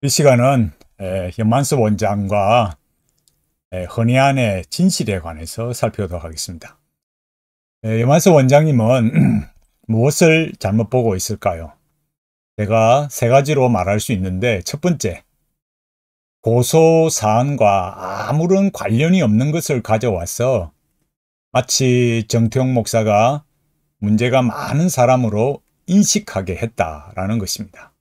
이 시간은 현만수 원장과 허니안의 진실에 관해서 살펴보도록 하겠습니다. 현만수 원장님은 무엇을 잘못 보고 있을까요? 제가 세 가지로 말할 수 있는데 첫 번째, 고소사안과 아무런 관련이 없는 것을 가져와서 마치 정태용 목사가 문제가 많은 사람으로 인식하게 했다라는 것입니다.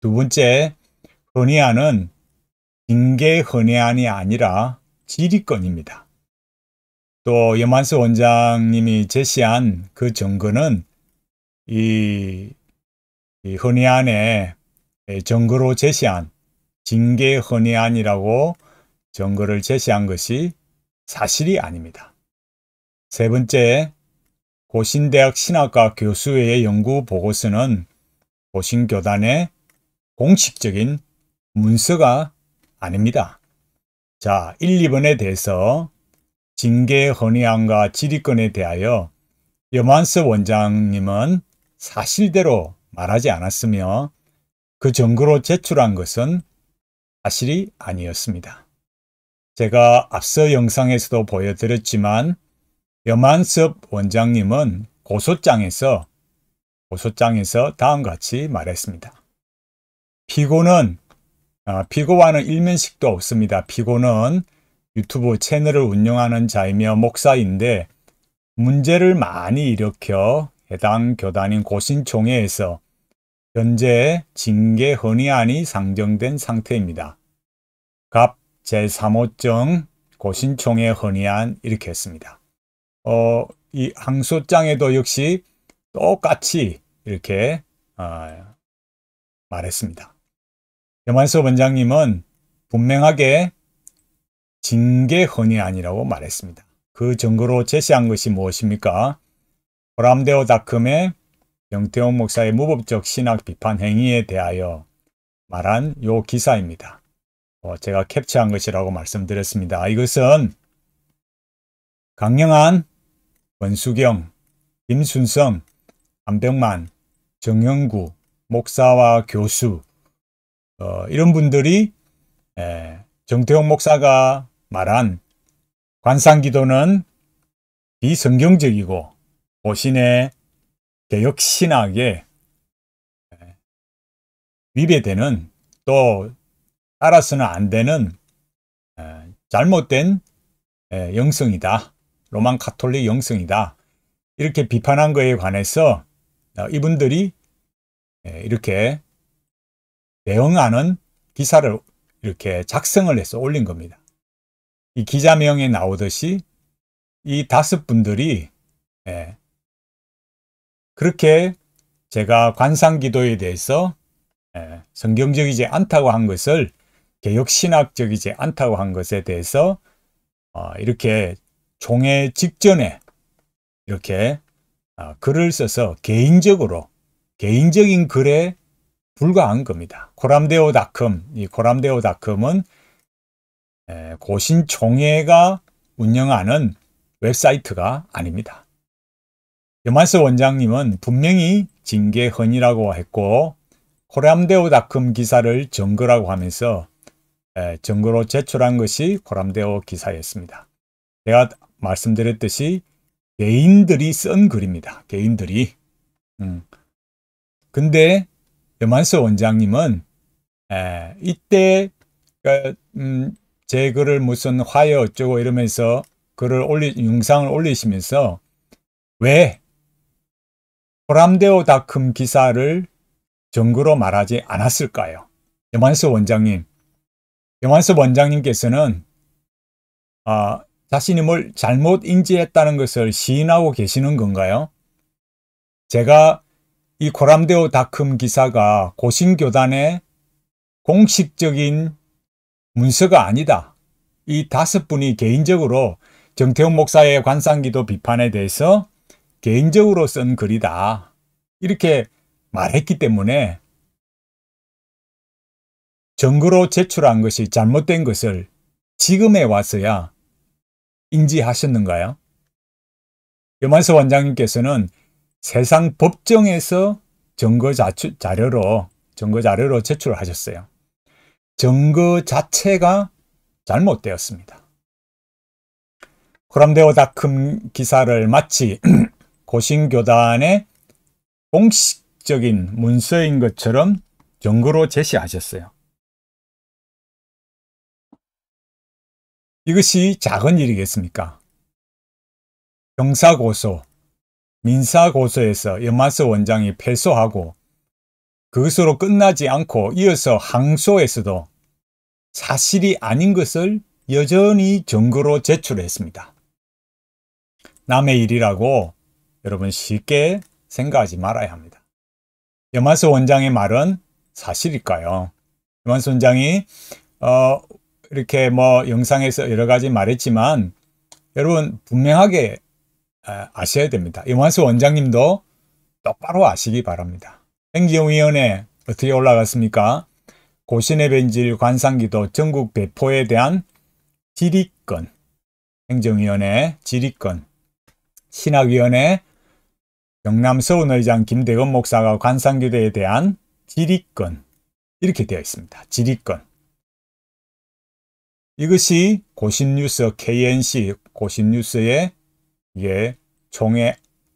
두 번째, 헌해안은 징계 헌해안이 아니라 지리권입니다또 염한수 원장님이 제시한 그 증거는 이, 이 헌해안에 증거로 제시한 징계 헌해안이라고 증거를 제시한 것이 사실이 아닙니다. 세 번째, 고신대학 신학과 교수회의 연구 보고서는 고신교단의 공식적인 문서가 아닙니다. 자, 1, 2번에 대해서 징계 허니안과 질의권에 대하여 여만스 원장님은 사실대로 말하지 않았으며 그 정거로 제출한 것은 사실이 아니었습니다. 제가 앞서 영상에서도 보여드렸지만 여만섭 원장님은 고소장에서 고소장에서 다음과 같이 말했습니다. 피고는 아, 비고와는 일면식도 없습니다. 비고는 유튜브 채널을 운영하는 자이며 목사인데 문제를 많이 일으켜 해당 교단인 고신총회에서 현재 징계 헌의안이 상정된 상태입니다. 갑 제3호정 고신총회 헌의안 이렇게 했습니다. 어, 이 항소장에도 역시 똑같이 이렇게 어, 말했습니다. 대만서 원장님은 분명하게 징계헌의 아니라고 말했습니다. 그 증거로 제시한 것이 무엇입니까? 보람데오닷컴의 영태원 목사의 무법적 신학 비판 행위에 대하여 말한 요 기사입니다. 어, 제가 캡처한 것이라고 말씀드렸습니다. 이것은 강영한, 권수경김순성 안병만, 정영구, 목사와 교수, 어, 이런 분들이 에, 예, 정태용 목사가 말한 관상기도는 비성경적이고 보신의 개혁신학에 예, 위배되는 또 따라서는 안 되는 예, 잘못된 영성이다. 로만 카톨릭 영성이다. 이렇게 비판한 것에 관해서 어, 이분들이 이렇게 대응하는 기사를 이렇게 작성을 해서 올린 겁니다. 이 기자명에 나오듯이 이 다섯 분들이 예, 그렇게 제가 관상기도에 대해서 예, 성경적이지 않다고 한 것을 개혁신학적이지 않다고 한 것에 대해서 어, 이렇게 종회 직전에 이렇게 어, 글을 써서 개인적으로 개인적인 글에 불과한 겁니다. 고람데오 닷컴, 이 고람데오 닷컴은 고신총회가 운영하는 웹사이트가 아닙니다. 요만스 원장님은 분명히 징계헌이라고 했고 고람데오 닷컴 기사를 정거라고 하면서 정거로 제출한 것이 고람데오 기사였습니다. 제가 말씀드렸듯이 개인들이 쓴 글입니다. 개인들이. 음. 근데 대만수 원장님은 에, 이때 그 음, 제 글을 무슨 화해 어쩌고 이러면서 글을 올리 영상을 올리시면서 왜 호람데오닷컴 기사를 정구로 말하지 않았을까요? 대만수 원장님, 여만수 원장님께서는 아, 자신이 을 잘못 인지했다는 것을 시인하고 계시는 건가요? 제가 이 고람데오 닷컴 기사가 고신교단의 공식적인 문서가 아니다. 이 다섯 분이 개인적으로 정태훈 목사의 관상기도 비판에 대해서 개인적으로 쓴 글이다. 이렇게 말했기 때문에 정거로 제출한 것이 잘못된 것을 지금에 와서야 인지하셨는가요? 여만서 원장님께서는 세상 법정에서 증거 자추, 자료로 증거 자료로 제출을 하셨어요. 증거 자체가 잘못되었습니다. 코람데오닷컴 기사를 마치 고신교단의 공식적인 문서인 것처럼 증거로 제시하셨어요. 이것이 작은 일이겠습니까? 경사고소, 민사 고소에서 연마스 원장이 패소하고 그것으로 끝나지 않고 이어서 항소에서도 사실이 아닌 것을 여전히 증거로 제출했습니다. 남의 일이라고 여러분 쉽게 생각하지 말아야 합니다. 연마스 원장의 말은 사실일까요? 연마스 원장이 어, 이렇게 뭐 영상에서 여러 가지 말했지만 여러분 분명하게 아셔야 됩니다. 이완수 원장님도 똑바로 아시기 바랍니다. 행정위원회 어떻게 올라갔습니까? 고신의 벤질 관상기도 전국 배포에 대한 지리권 행정위원회 지리권 신학위원회 경남 서운의장 김대건 목사가 관상기도에 대한 지리권 이렇게 되어 있습니다. 지리권 이것이 고신뉴스 KNC 고신뉴스의 이게 예, 총회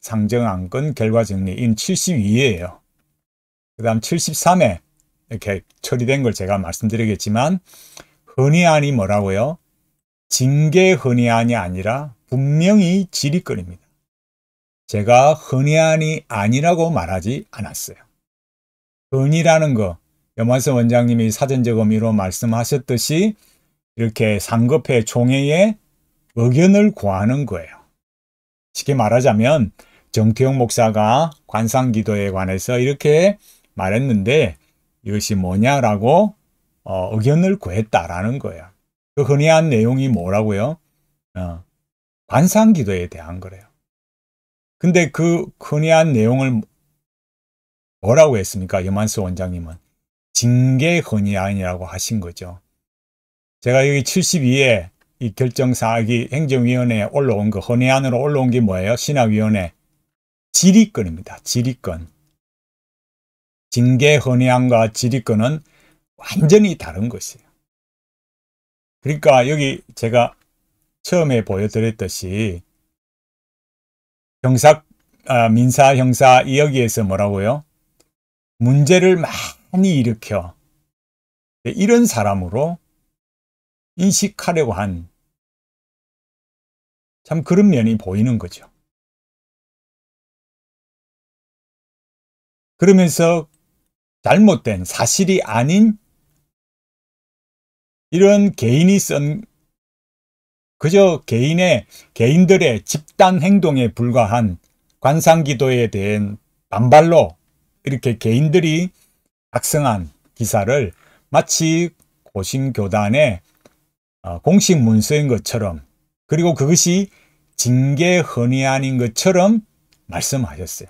상정 안건 결과 정리인 72회예요. 그 다음 73회 이렇게 처리된 걸 제가 말씀드리겠지만 헌의안이 뭐라고요? 징계 헌의안이 아니라 분명히 질의권입니다. 제가 헌의안이 아니라고 말하지 않았어요. 헌의라는 거 염환서 원장님이 사전제검미로 말씀하셨듯이 이렇게 상급회 총회에 의견을 구하는 거예요. 쉽게 말하자면 정태용 목사가 관상기도에 관해서 이렇게 말했는데 이것이 뭐냐라고 어, 의견을 구했다라는 거야. 그 흔히한 내용이 뭐라고요? 어, 관상기도에 대한 거래요. 근데 그 흔히한 내용을 뭐라고 했습니까? 여만수 원장님은 징계 흔히한이라고 하신 거죠. 제가 여기 72에 이 결정 사항이 행정위원회에 올라온 거 헌의안으로 올라온 게 뭐예요? 신학위원회 질의권입니다. 질의권. 징계 헌의안과 질의권은 완전히 다른 것이에요. 그러니까 여기 제가 처음에 보여드렸듯이 형사, 아, 민사, 형사 여기에서 뭐라고요? 문제를 많이 일으켜 이런 사람으로 인식하려고 한참 그런 면이 보이는 거죠. 그러면서 잘못된 사실이 아닌 이런 개인이 쓴 그저 개인의 개인들의 집단 행동에 불과한 관상기도에 대한 반발로 이렇게 개인들이 작성한 기사를 마치 고신교단의 어, 공식 문서인 것처럼 그리고 그것이 징계 헌이 아닌 것처럼 말씀하셨어요.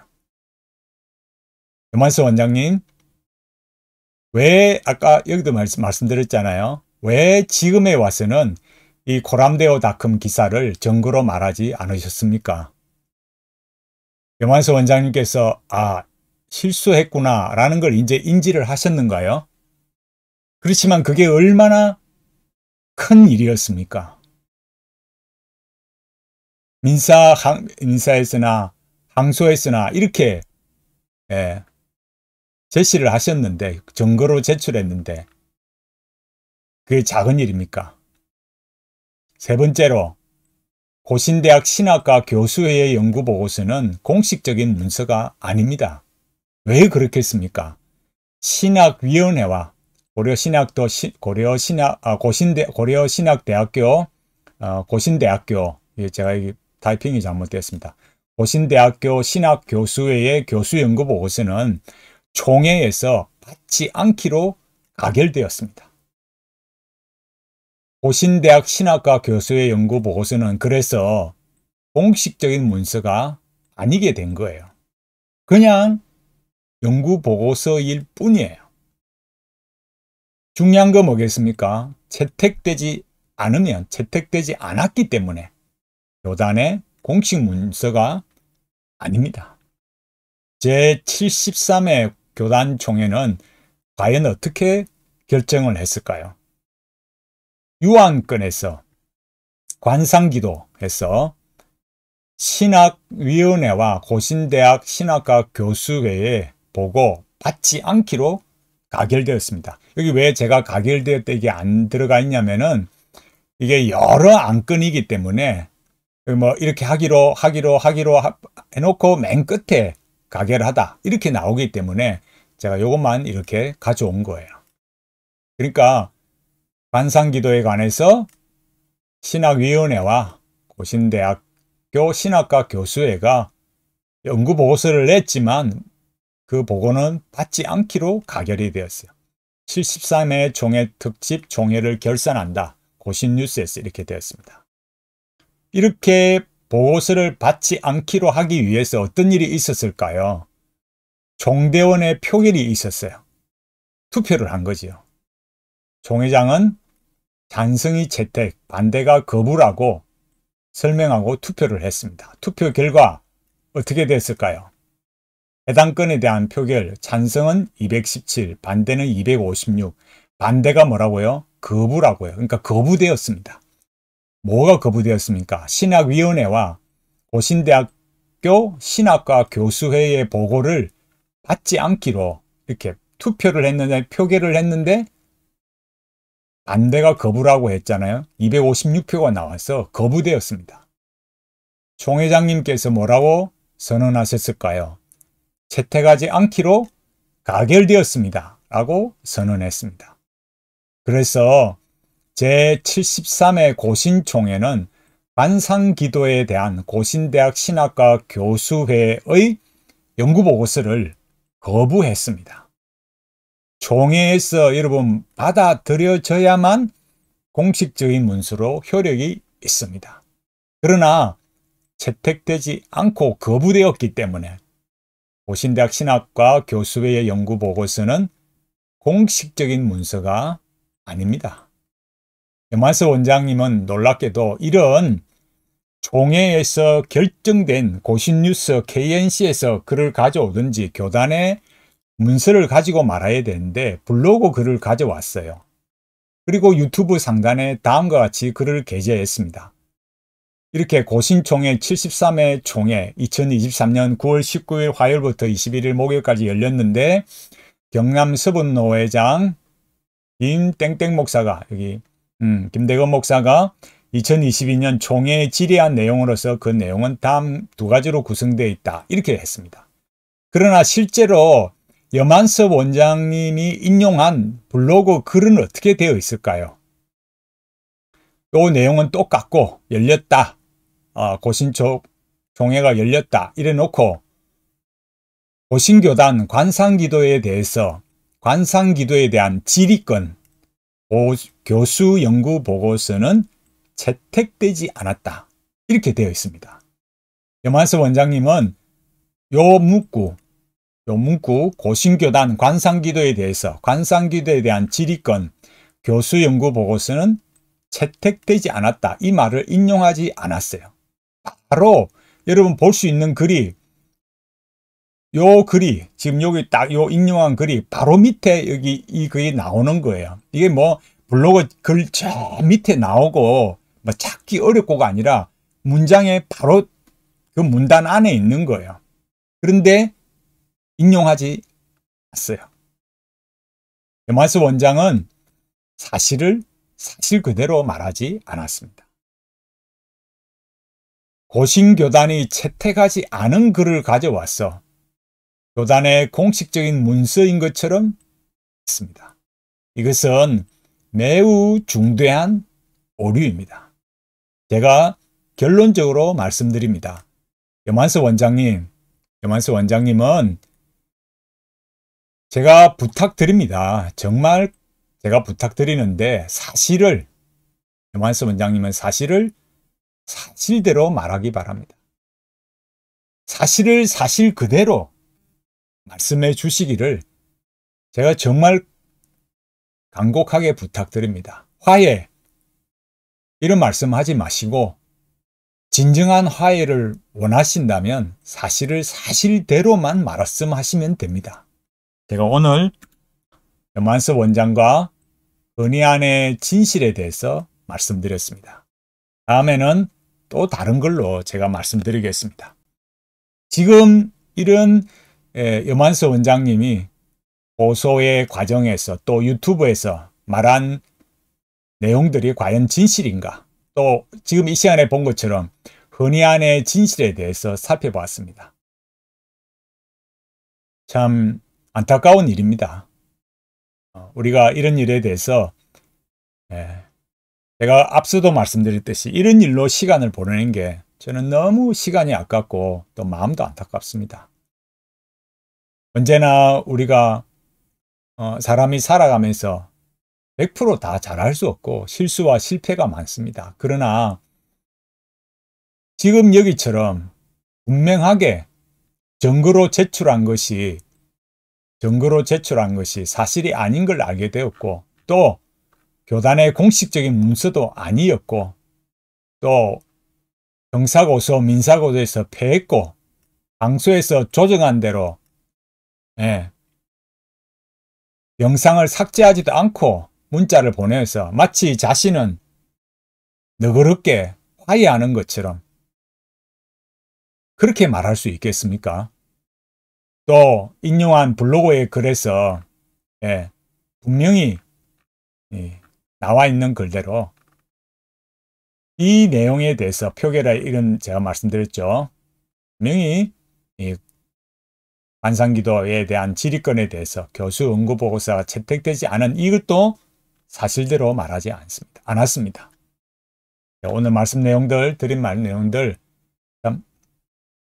요만스 원장님, 왜 아까 여기도 말씀, 말씀드렸잖아요. 왜 지금에 와서는 이 코람데오 닷컴 기사를 정거로 말하지 않으셨습니까? 영환수 원장님께서 아 실수했구나 라는 걸 이제 인지를 하셨는가요? 그렇지만 그게 얼마나 큰 일이었습니까? 민사 강, 민사에서나 항소에서나 이렇게 예, 제시를 하셨는데 증거로 제출했는데 그게 작은 일입니까? 세 번째로 고신대학 신학과 교수회의 연구보고서는 공식적인 문서가 아닙니다. 왜 그렇겠습니까? 신학위원회와 고려신학도 고려신학 아, 고신대 고려신학대학교 어, 고신대학교 예, 제가 타이핑이 잘못됐습니다. 고신대학교 신학교수회의 교수연구보고서는 총회에서 받지 않기로 가결되었습니다. 고신대학 신학과 교수의 연구보고서는 그래서 공식적인 문서가 아니게 된 거예요. 그냥 연구보고서일 뿐이에요. 중요한 거 뭐겠습니까? 채택되지 않으면 채택되지 않았기 때문에 교단의 공식 문서가 아닙니다. 제73회 교단 총회는 과연 어떻게 결정을 했을까요? 유안권에서 관상기도에서 신학위원회와 고신대학 신학과 교수회에 보고 받지 않기로 가결되었습니다. 여기 왜 제가 가결되었다 이게 안 들어가 있냐면은 이게 여러 안건이기 때문에 그 뭐 이렇게 하기로 하기로 하기로 해놓고 맨 끝에 가결 하다 이렇게 나오기 때문에 제가 이것만 이렇게 가져온 거예요. 그러니까 관상기도에 관해서 신학위원회와 고신대학교 신학과 교수회가 연구 보고서를 냈지만 그 보고는 받지 않기로 가결이 되었어요. 73회 종회 특집 종회를 결산한다. 고신뉴스에서 이렇게 되었습니다. 이렇게 보고서를 받지 않기로 하기 위해서 어떤 일이 있었을까요? 종대원의 표결이 있었어요. 투표를 한 거지요. 종 회장은 찬성이 채택, 반대가 거부라고 설명하고 투표를 했습니다. 투표 결과 어떻게 됐을까요? 해당 건에 대한 표결 찬성은 217, 반대는 256, 반대가 뭐라고요? 거부라고요. 그러니까 거부되었습니다. 뭐가 거부되었습니까? 신학위원회와 고신대학교 신학과 교수회의 보고를 받지 않기로 이렇게 투표를 했는데 표결을 했는데 반대가 거부라고 했잖아요. 256표가 나와서 거부되었습니다. 총회장님께서 뭐라고 선언하셨을까요? 채택하지 않기로 가결되었습니다. 라고 선언했습니다. 그래서 제73회 고신총회는 관상기도에 대한 고신대학 신학과 교수회의 연구보고서를 거부했습니다. 총회에서 여러분 받아들여져야만 공식적인 문서로 효력이 있습니다. 그러나 채택되지 않고 거부되었기 때문에 고신대학 신학과 교수회의 연구보고서는 공식적인 문서가 아닙니다. 염만서 원장님은 놀랍게도 이런 총회에서 결정된 고신뉴스 KNC에서 글을 가져오든지 교단에 문서를 가지고 말아야 되는데 블로그 글을 가져왔어요. 그리고 유튜브 상단에 다음과 같이 글을 게재했습니다. 이렇게 고신총회 73회 총회 2023년 9월 19일 화요일부터 21일 목요일까지 열렸는데 경남 서분노회장 임땡땡 목사가 여기 음, 김대건 목사가 2022년 총회에 질의한 내용으로서 그 내용은 다음 두 가지로 구성되어 있다. 이렇게 했습니다. 그러나 실제로 여만섭 원장님이 인용한 블로그 글은 어떻게 되어 있을까요? 요 내용은 똑같고 열렸다. 아, 고신초 총회가 열렸다. 이래 놓고 고신교단 관상기도에 대해서 관상기도에 대한 질의권 오, 교수 연구 보고서는 채택되지 않았다. 이렇게 되어 있습니다. 염한스 원장님은 요 문구, 요 문구 고신교단 관상기도에 대해서 관상기도에 대한 질의권 교수 연구 보고서는 채택되지 않았다. 이 말을 인용하지 않았어요. 바로 여러분 볼 수 있는 글이 요 글이 지금 여기 딱 요 인용한 글이 바로 밑에 여기 이 글이 나오는 거예요. 이게 뭐 블로그 글 저 밑에 나오고 뭐 찾기 어렵고가 아니라 문장에 바로 그 문단 안에 있는 거예요. 그런데 인용하지 않았어요. 요마스 원장은 사실을 사실 그대로 말하지 않았습니다. 고신교단이 채택하지 않은 글을 가져왔어. 요단의 공식적인 문서인 것처럼 했습니다. 이것은 매우 중대한 오류입니다. 제가 결론적으로 말씀드립니다. 여만스 원장님, 여만스 원장님은 제가 부탁드립니다. 정말 제가 부탁드리는데 사실을 여만스 원장님은 사실을 사실대로 말하기 바랍니다. 사실을 사실 그대로 말씀해 주시기를 제가 정말 간곡하게 부탁드립니다. 화해 이런 말씀하지 마시고 진정한 화해를 원하신다면 사실을 사실대로만 말씀하시면 됩니다. 제가 오늘 연만스 원장과 은의안의 진실에 대해서 말씀드렸습니다. 다음에는 또 다른 걸로 제가 말씀드리겠습니다. 지금 이런 예, 여만서 원장님이 고소의 과정에서 또 유튜브에서 말한 내용들이 과연 진실인가 또 지금 이 시간에 본 것처럼 건의안의 진실에 대해서 살펴보았습니다. 참 안타까운 일입니다. 어, 우리가 이런 일에 대해서 예, 제가 앞서도 말씀드렸듯이 이런 일로 시간을 보내는 게 저는 너무 시간이 아깝고 또 마음도 안타깝습니다. 언제나 우리가 어, 사람이 살아가면서 100%다 잘할 수 없고 실수와 실패가 많습니다. 그러나 지금 여기처럼 분명하게 정거로 제출한 것이 정거로 제출한 것이 사실이 아닌 걸 알게 되었고 또 교단의 공식적인 문서도 아니었고 또 형사고소 민사고소에서 패했고 방소에서 조정한 대로 예. 영상을 삭제하지도 않고 문자를 보내서 마치 자신은 너그럽게 화해하는 것처럼 그렇게 말할 수 있겠습니까? 또 인용한 블로그의 글에서 예, 분명히 예, 나와 있는 글대로 이 내용에 대해서 표결할 일은 제가 말씀드렸죠. 분명히 예, 안상기도에 대한 질의권에 대해서 교수 응구보고서가 채택되지 않은 이것도 사실대로 말하지 않습니다. 않았습니다. 네, 오늘 말씀 내용들, 드린 말 내용들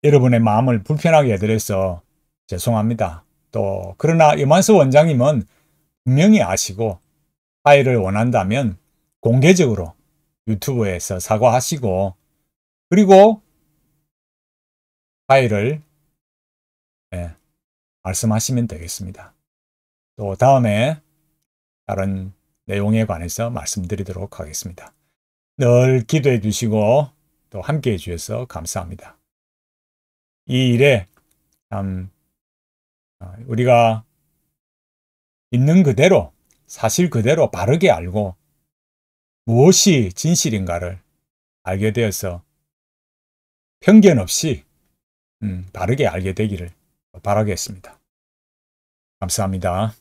여러분의 마음을 불편하게 해드려서 죄송합니다. 또 그러나 이만수 원장님은 분명히 아시고 파일을 원한다면 공개적으로 유튜브에서 사과하시고 그리고 파일을 예, 말씀하시면 되겠습니다. 또 다음에 다른 내용에 관해서 말씀드리도록 하겠습니다. 늘 기도해 주시고 또 함께 해 주셔서 감사합니다. 이 일에 참 어, 우리가 있는 그대로 사실 그대로 바르게 알고 무엇이 진실인가를 알게 되어서 편견 없이 음, 바르게 알게 되기를 바라겠습니다. 감사합니다.